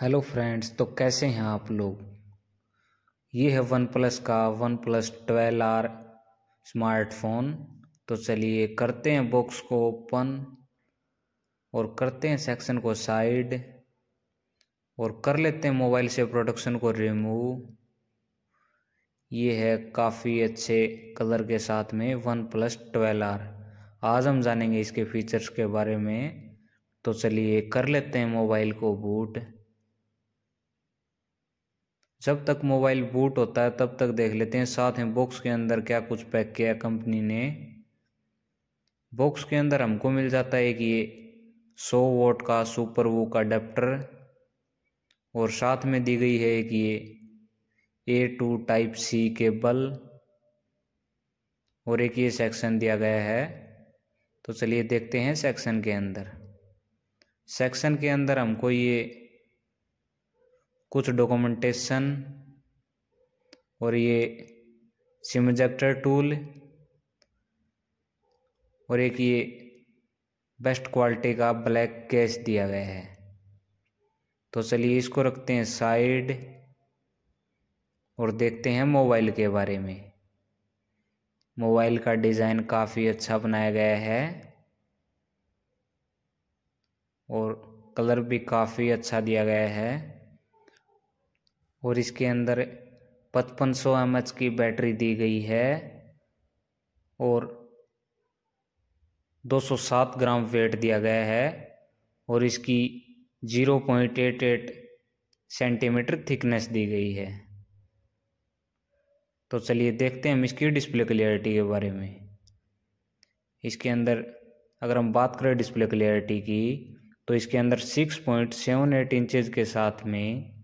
hello friends तो कैसे हैं आप लोग ये है वन प्लस का OnePlus twelve R smartphone तो चलिए करते हैं बॉक्स को ओपन और करते हैं सेक्शन को साइड और कर लेते हैं मोबाइल से प्रोडक्शन को रिमूव ये है काफ़ी अच्छे कलर के साथ में वन प्लस ट्वेल्व आर आज हम जानेंगे इसके फीचर्स के बारे में तो चलिए कर लेते हैं मोबाइल को बूट जब तक मोबाइल बूट होता है तब तक देख लेते हैं साथ में बॉक्स के अंदर क्या कुछ पैक किया कंपनी ने बॉक्स के अंदर हमको मिल जाता है कि ये सौ वोट का सुपर वो का अडेप्टर और साथ में दी गई है कि ये A to type C cable और एक ये सेक्शन दिया गया है तो चलिए देखते हैं सेक्शन के अंदर सेक्शन के अंदर हमको ये कुछ डॉक्यूमेंटेशन और ये सिम इजेक्टर टूल और एक ये बेस्ट क्वालिटी का ब्लैक कैश दिया गया है तो चलिए इसको रखते हैं साइड और देखते हैं मोबाइल के बारे में मोबाइल का डिज़ाइन काफ़ी अच्छा बनाया गया है और कलर भी काफ़ी अच्छा दिया गया है और इसके अंदर पचपन सौ एम की बैटरी दी गई है और 207 ग्राम वेट दिया गया है और इसकी 0.88 सेंटीमीटर थिकनेस दी गई है तो चलिए देखते हैं हम इसकी डिस्प्ले क्लियरिटी के बारे में इसके अंदर अगर हम बात करें डिस्प्ले क्लियरिटी की तो इसके अंदर 6.78 पॉइंट इंचेस के साथ में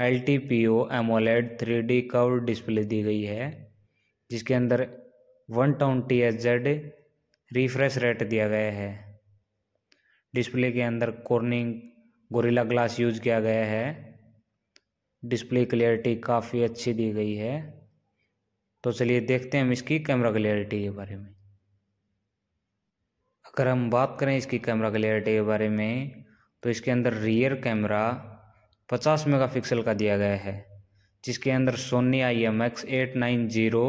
L T P O AMOLED three D cover display दी गई है जिसके अंदर one twenty H Z refresh rate दिया गया है डिस्प्ले के अंदर कॉर्निंग गोरिल्ला ग्लास यूज किया गया है डिस्प्ले क्लियरिटी काफ़ी अच्छी दी गई है तो चलिए देखते हैं हम इसकी कैमरा क्लियरिटी के बारे में अगर हम बात करें इसकी कैमरा क्लियरिटी के बारे में तो इसके अंदर रियर कैमरा 50 मेगापिक्सल का दिया गया है जिसके अंदर Sony I M X eight nine zero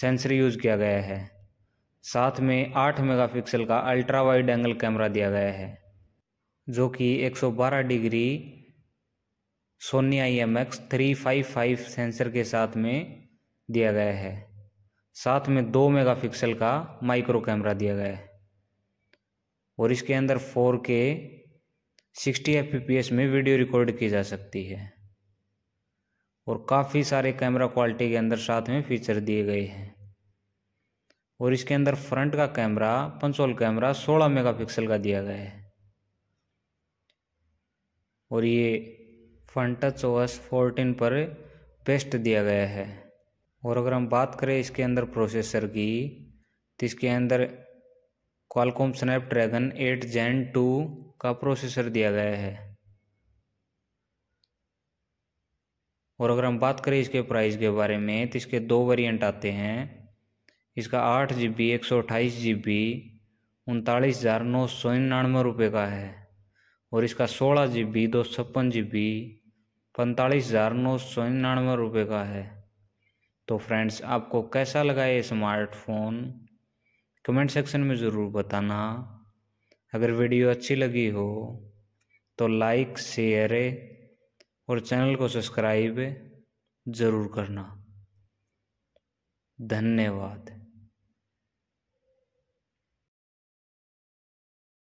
sensor use किया गया है साथ में 8 मेगापिक्सल का अल्ट्रा वाइड एंगल कैमरा दिया गया है जो कि 112 degree Sony I M X three five five sensor के साथ में दिया गया है साथ में दो मेगापिक्सल का माइक्रो कैमरा दिया गया है और इसके अंदर 4K सिक्सटी एफ में वीडियो रिकॉर्ड की जा सकती है और काफ़ी सारे कैमरा क्वालिटी के अंदर साथ में फीचर दिए गए हैं और इसके अंदर फ्रंट का कैमरा पंचोल कैमरा 16 मेगापिक्सल का दिया गया है और ये ओ एस 14 पर बेस्ट दिया गया है और अगर हम बात करें इसके अंदर प्रोसेसर की तो इसके अंदर क्वालकॉम स्नैपड्रैगन 8 जैन 2 का प्रोसेसर दिया गया है और अगर हम बात करें इसके प्राइस के बारे में तो इसके दो वेरिएंट आते हैं इसका आठ जी बी एक सौ अट्ठाईस जी बी उनतालीस हज़ार नौ सौ निन्यानवे रुपये का है और इसका सोलह जी बी दो सौ छप्पन जी बी पैंतालीस हज़ार नौ सौ निन्यानवे रुपये का है तो फ्रेंड्स आपको कैसा लगा ये स्मार्टफोन कमेंट सेक्शन में ज़रूर बताना अगर वीडियो अच्छी लगी हो तो लाइक शेयर और चैनल को सब्सक्राइब ज़रूर करना धन्यवाद